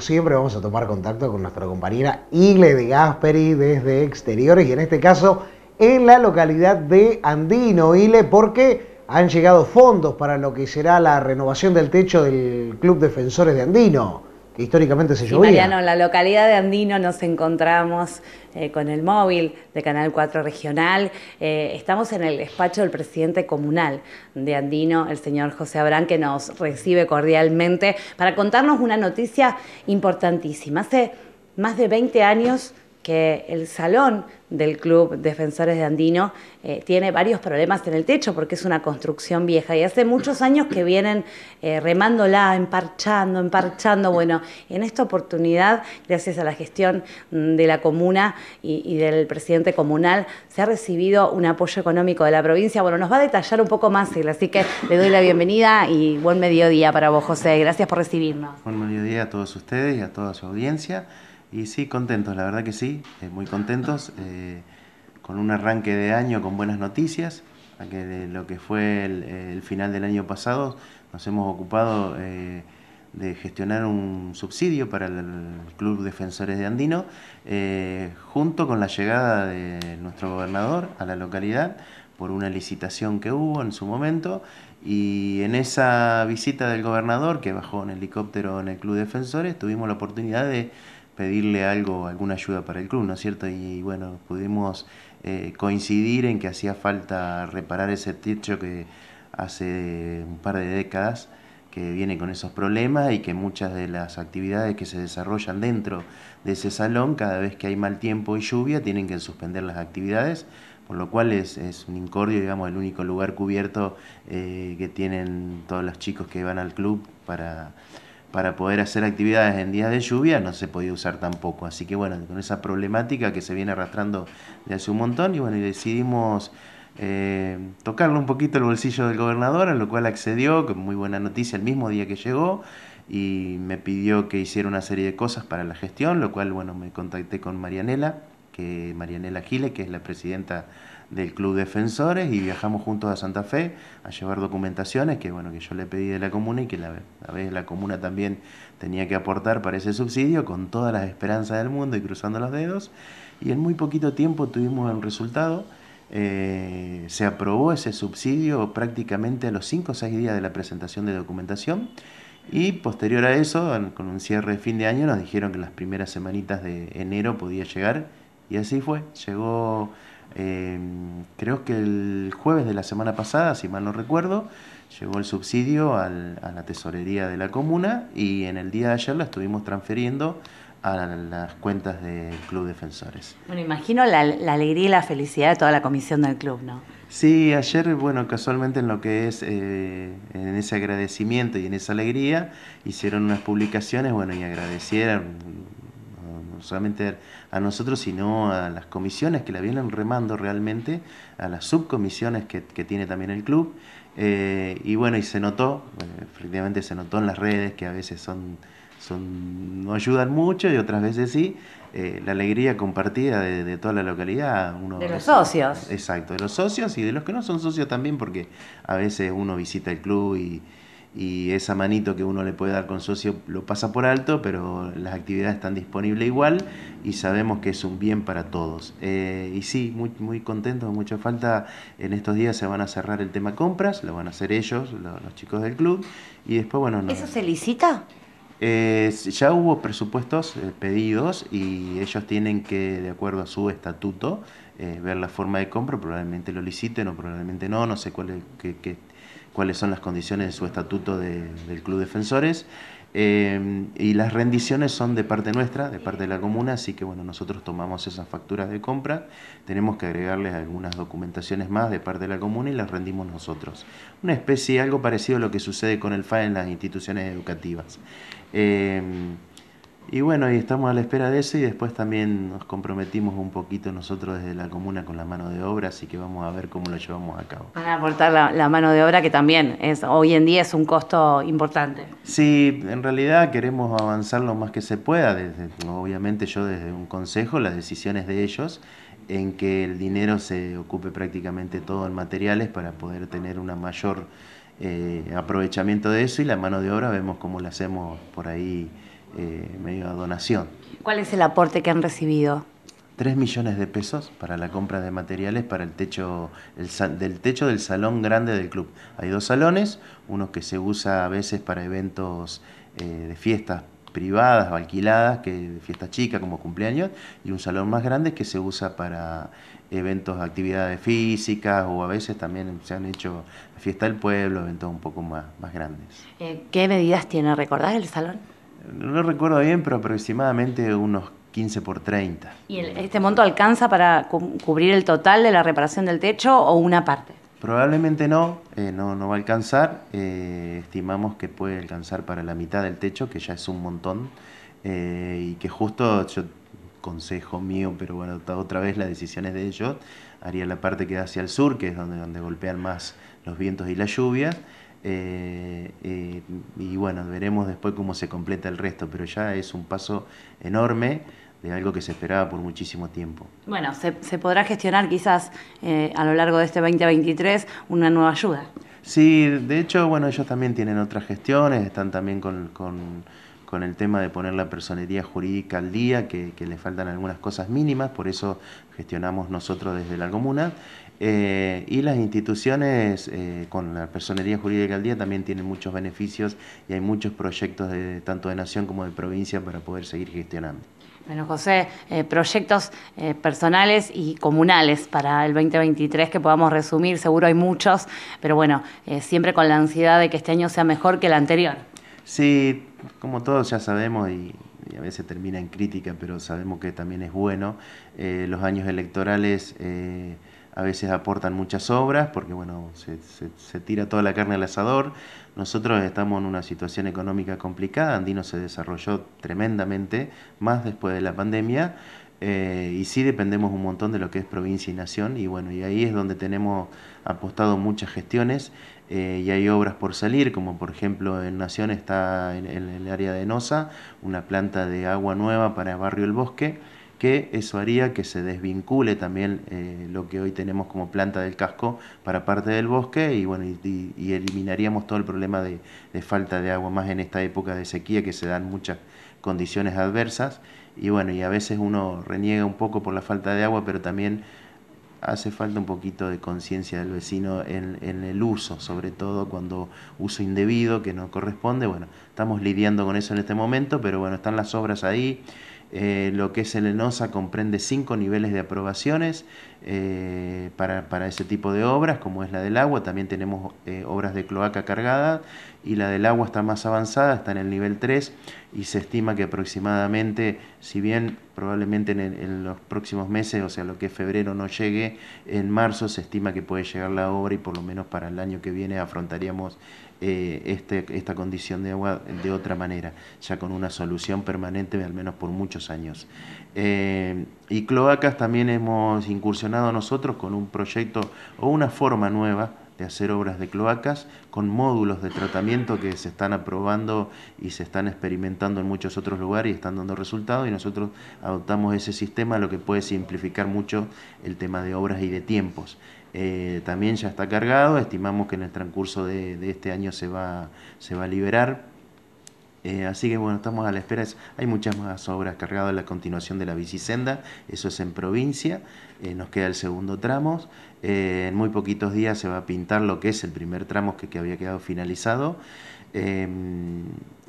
siempre, vamos a tomar contacto con nuestra compañera Ile de Gasperi desde exteriores y en este caso en la localidad de Andino, Ile, porque han llegado fondos para lo que será la renovación del techo del Club Defensores de Andino históricamente se sí, Mariano, en la localidad de Andino nos encontramos eh, con el móvil de Canal 4 Regional. Eh, estamos en el despacho del presidente comunal de Andino, el señor José Abrán, que nos recibe cordialmente para contarnos una noticia importantísima. Hace más de 20 años que el salón del Club Defensores de Andino eh, tiene varios problemas en el techo porque es una construcción vieja y hace muchos años que vienen eh, remándola, emparchando, emparchando. Bueno, en esta oportunidad, gracias a la gestión mm, de la comuna y, del presidente comunal, se ha recibido un apoyo económico de la provincia. Bueno, nos va a detallar un poco más así que le doy la bienvenida y buen mediodía para vos, José. Gracias por recibirnos. Buen mediodía a todos ustedes y a toda su audiencia. Y sí, contentos, la verdad que sí, eh, muy contentos, eh, con un arranque de año, con buenas noticias, a que de lo que fue el, final del año pasado nos hemos ocupado eh, de gestionar un subsidio para el Club Defensores de Andino, junto con la llegada de nuestro gobernador a la localidad por una licitación que hubo en su momento y en esa visita del gobernador que bajó en helicóptero en el Club Defensores tuvimos la oportunidad de pedirle algo, alguna ayuda para el club, ¿no es cierto? Y, bueno, pudimos eh, coincidir en que hacía falta reparar ese techo que hace un par de décadas que viene con esos problemas y que muchas de las actividades que se desarrollan dentro de ese salón, cada vez que hay mal tiempo y lluvia, tienen que suspender las actividades, por lo cual es, un incordio, digamos, el único lugar cubierto eh, que tienen todos los chicos que van al club para para poder hacer actividades en días de lluvia no se podía usar tampoco. Así que bueno, con esa problemática que se viene arrastrando de hace un montón y bueno, y decidimos eh, tocarle un poquito el bolsillo del gobernador, a lo cual accedió, con muy buena noticia, el mismo día que llegó y me pidió que hiciera una serie de cosas para la gestión, lo cual bueno, me contacté con Marianela, que Marianela Gile, que es la presidenta del Club Defensores y viajamos juntos a Santa Fe a llevar documentaciones que bueno que yo le pedí de la comuna y que la, la comuna también tenía que aportar para ese subsidio con todas las esperanzas del mundo y cruzando los dedos y en muy poquito tiempo tuvimos el resultado eh, se aprobó ese subsidio prácticamente a los 5 o 6 días de la presentación de documentación y posterior a eso, con un cierre de fin de año, nos dijeron que las primeras semanitas de enero podía llegar y así fue, llegó Em, creo que el jueves de la semana pasada, si mal no recuerdo, llegó el subsidio a la tesorería de la comuna y en el día de ayer la estuvimos transfiriendo a las cuentas del Club Defensores. Bueno, imagino la, alegría y la felicidad de toda la comisión del club, ¿no? Sí, ayer, bueno, casualmente en lo que es, eh, en ese agradecimiento y en esa alegría, hicieron unas publicaciones, bueno, y agradecieron no solamente a nosotros, sino a las comisiones que la vienen remando realmente, a las subcomisiones que, tiene también el club. Eh, y bueno, y se notó, efectivamente se notó en las redes que a veces son, son no ayudan mucho y otras veces sí. Eh, la alegría compartida de, toda la localidad. Uno, de los socios. Exacto, de los socios y de los que no son socios también, porque a veces uno visita el club y, y esa manito que uno le puede dar con socio lo pasa por alto, pero las actividades están disponibles igual y sabemos que es un bien para todos. Eh, y sí, muy, muy contentos, mucha falta. En estos días se van a cerrar el tema compras, lo van a hacer ellos, los chicos del club, y después, bueno... No. ¿Eso se licita? Eh, ya hubo presupuestos eh, pedidos y ellos tienen que, de acuerdo a su estatuto, eh, ver la forma de compra, probablemente lo liciten o probablemente no, no sé cuál cuáles son las condiciones de su estatuto del Club Defensores. Em, y las rendiciones son de parte nuestra, de parte de la comuna, así que bueno, nosotros tomamos esas facturas de compra, tenemos que agregarles algunas documentaciones más de parte de la comuna y las rendimos nosotros. Una especie, algo parecido a lo que sucede con el FAE en las instituciones educativas. Em, y bueno, y estamos a la espera de eso y después también nos comprometimos un poquito nosotros desde la comuna con la mano de obra, así que vamos a ver cómo lo llevamos a cabo. Para aportar la, mano de obra que también es hoy en día es un costo importante. Sí, en realidad queremos avanzar lo más que se pueda, obviamente yo desde un consejo, las decisiones de ellos, en que el dinero se ocupe prácticamente todo en materiales para poder tener una mayor eh, aprovechamiento de eso y la mano de obra vemos cómo la hacemos por ahí eh, medio donación. ¿Cuál es el aporte que han recibido? 3 millones de pesos para la compra de materiales para el techo del techo del salón grande del club. Hay dos salones, uno que se usa a veces para eventos eh, de fiestas privadas o alquiladas, que fiestas chicas como cumpleaños, y un salón más grande que se usa para eventos, actividades físicas o a veces también se han hecho fiesta del pueblo, eventos un poco más, más grandes. Eh, ¿Qué medidas tiene? recordar el salón? no recuerdo bien, pero aproximadamente unos 15 por 30. ¿Y este monto alcanza para cubrir el total de la reparación del techo o una parte? Probablemente no, eh, no, no va a alcanzar. Eh, estimamos que puede alcanzar para la mitad del techo, que ya es un montón. Eh, y que justo, yo, consejo mío, pero bueno, otra vez la decisión es de ellos, haría la parte que da hacia el sur, que es donde, donde golpean más los vientos y la lluvia. Eh, eh, y bueno, veremos después cómo se completa el resto, pero ya es un paso enorme de algo que se esperaba por muchísimo tiempo. Bueno, se, podrá gestionar quizás eh, a lo largo de este 2023 una nueva ayuda. Sí, de hecho, bueno, ellos también tienen otras gestiones, están también con, el tema de poner la personería jurídica al día, que, que le faltan algunas cosas mínimas, por eso gestionamos nosotros desde la comuna. Eh, y las instituciones eh, con la personería jurídica al día también tienen muchos beneficios y hay muchos proyectos de, tanto de nación como de provincia para poder seguir gestionando. Bueno, José, eh, proyectos personales y comunales para el 2023 que podamos resumir, seguro hay muchos, pero bueno, siempre con la ansiedad de que este año sea mejor que el anterior. Sí, como todos ya sabemos y a veces termina en crítica, pero sabemos que también es bueno, los años electorales a veces aportan muchas obras porque bueno, se, tira toda la carne al asador. Nosotros estamos en una situación económica complicada, Andino se desarrolló tremendamente, más después de la pandemia, eh, y sí dependemos un montón de lo que es provincia y nación, y bueno, y ahí es donde tenemos apostado muchas gestiones, eh, y hay obras por salir, como por ejemplo en Nación está en, el área de Nosa, una planta de agua nueva para Barrio El Bosque, que eso haría que se desvincule también eh, lo que hoy tenemos como planta del casco para parte del bosque y bueno y, eliminaríamos todo el problema de, falta de agua más en esta época de sequía que se dan muchas condiciones adversas y bueno y a veces uno reniega un poco por la falta de agua pero también hace falta un poquito de conciencia del vecino en, en el uso sobre todo cuando uso indebido que no corresponde bueno estamos lidiando con eso en este momento pero bueno están las obras ahí eh, lo que es el ENOSA comprende cinco niveles de aprobaciones eh, para, ese tipo de obras, como es la del agua. También tenemos eh, obras de cloaca cargada y la del agua está más avanzada, está en el nivel 3 y se estima que aproximadamente, si bien probablemente en, los próximos meses, o sea, lo que es febrero no llegue, en marzo se estima que puede llegar la obra y por lo menos para el año que viene afrontaríamos eh, este, esta condición de agua de otra manera, ya con una solución permanente, al menos por muchos años. Eh, y cloacas también hemos incursionado nosotros con un proyecto o una forma nueva, de hacer obras de cloacas con módulos de tratamiento que se están aprobando y se están experimentando en muchos otros lugares y están dando resultados y nosotros adoptamos ese sistema lo que puede simplificar mucho el tema de obras y de tiempos. Eh, también ya está cargado, estimamos que en el transcurso de, este año se va, se va a liberar eh, así que bueno, estamos a la espera. Hay muchas más obras cargadas. La continuación de la bicisenda, eso es en provincia. Eh, nos queda el segundo tramo. Eh, en muy poquitos días se va a pintar lo que es el primer tramo que, había quedado finalizado.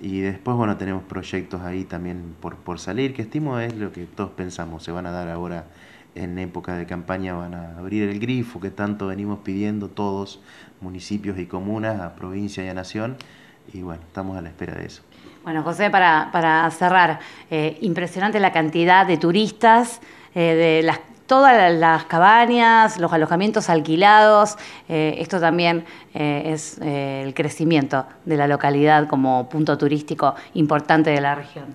y después, bueno, tenemos proyectos ahí también por, por salir, que estimo es lo que todos pensamos. Se van a dar ahora en época de campaña, van a abrir el grifo que tanto venimos pidiendo todos, municipios y comunas, a provincia y a nación. Y bueno, estamos a la espera de eso. Bueno, José, para, para cerrar, eh, impresionante la cantidad de turistas, eh, de todas las cabañas, los alojamientos alquilados. Eh, esto también es el crecimiento de la localidad como punto turístico importante de la región.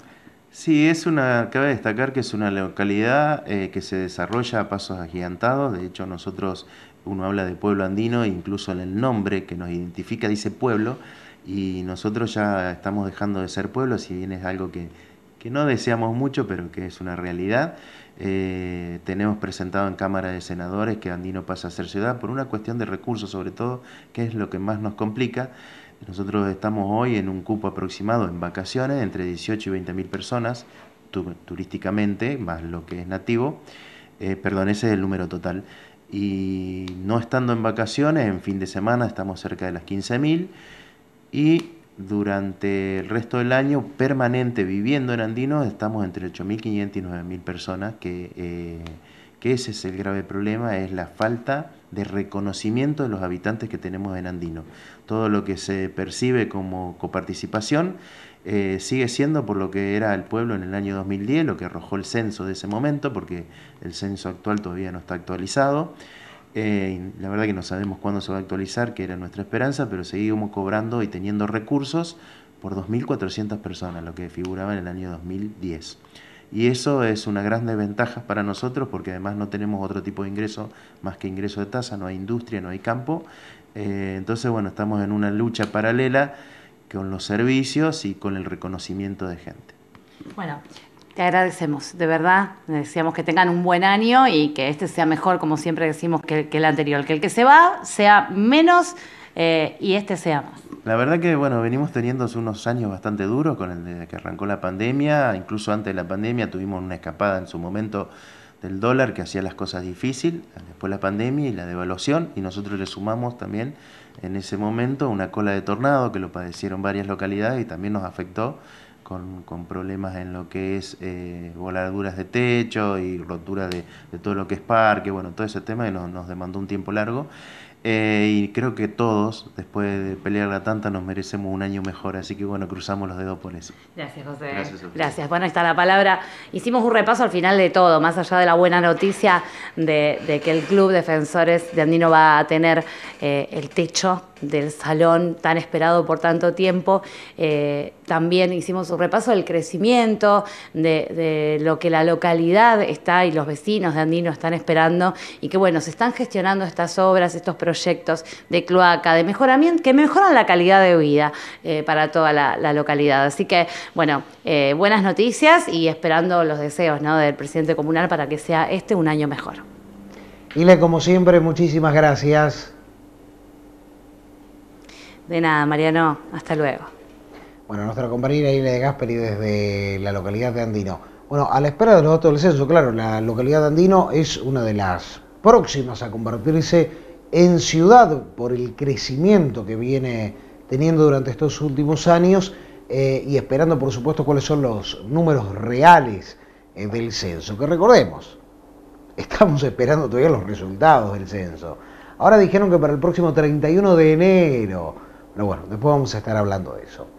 Sí, es una, cabe destacar que es una localidad que se desarrolla a pasos agigantados. De hecho, nosotros, uno habla de pueblo andino, e incluso en el nombre que nos identifica dice pueblo y nosotros ya estamos dejando de ser pueblo, si bien es algo que, no deseamos mucho, pero que es una realidad. Eh, tenemos presentado en Cámara de Senadores que Andino pasa a ser ciudad por una cuestión de recursos sobre todo, que es lo que más nos complica. Nosotros estamos hoy en un cupo aproximado en vacaciones, entre 18 y 20 mil personas, turísticamente, más lo que es nativo. Eh, perdón, ese es el número total. Y no estando en vacaciones, en fin de semana estamos cerca de las 15 mil y durante el resto del año permanente viviendo en Andino, estamos entre 8.500 y 9.000 personas que, eh, que ese es el grave problema, es la falta de reconocimiento de los habitantes que tenemos en Andino. Todo lo que se percibe como coparticipación eh, sigue siendo por lo que era el pueblo en el año 2010, lo que arrojó el censo de ese momento, porque el censo actual todavía no está actualizado. Eh, la verdad que no sabemos cuándo se va a actualizar, que era nuestra esperanza, pero seguimos cobrando y teniendo recursos por 2.400 personas, lo que figuraba en el año 2010. Y eso es una gran desventaja para nosotros porque además no tenemos otro tipo de ingreso más que ingreso de tasa, no hay industria, no hay campo. Eh, entonces, bueno, estamos en una lucha paralela con los servicios y con el reconocimiento de gente. Bueno, te agradecemos, de verdad. Deseamos que tengan un buen año y que este sea mejor, como siempre decimos, que, el anterior. Que el que se va sea menos eh, y este sea más. La verdad que, bueno, venimos teniendo unos años bastante duros con el que arrancó la pandemia. Incluso antes de la pandemia tuvimos una escapada en su momento del dólar que hacía las cosas difícil. Después la pandemia y la devaluación. Y nosotros le sumamos también en ese momento una cola de tornado que lo padecieron varias localidades y también nos afectó con, problemas en lo que es eh, voladuras de techo y rotura de, todo lo que es parque, bueno, todo ese tema que nos, demandó un tiempo largo. Eh, y creo que todos, después de pelearla tanta, nos merecemos un año mejor. Así que bueno, cruzamos los dedos por eso. Gracias, José. Gracias. Bueno, está la palabra. Hicimos un repaso al final de todo, más allá de la buena noticia de, que el Club Defensores de Andino va a tener eh, el techo del salón tan esperado por tanto tiempo, eh, también hicimos un repaso del crecimiento, de, lo que la localidad está y los vecinos de Andino están esperando y que bueno, se están gestionando estas obras, estos proyectos de cloaca, de mejoramiento, que mejoran la calidad de vida eh, para toda la, localidad. Así que bueno, eh, buenas noticias y esperando los deseos del presidente comunal para que sea este un año mejor. Y le como siempre, muchísimas gracias. De nada, Mariano. Hasta luego. Bueno, nuestra compañera Ile de Gasperi desde la localidad de Andino. Bueno, a la espera de los datos del censo, claro, la localidad de Andino es una de las próximas a convertirse en ciudad por el crecimiento que viene teniendo durante estos últimos años eh, y esperando, por supuesto, cuáles son los números reales eh, del censo. Que recordemos, estamos esperando todavía los resultados del censo. Ahora dijeron que para el próximo 31 de enero pero bueno, después vamos a estar hablando de eso.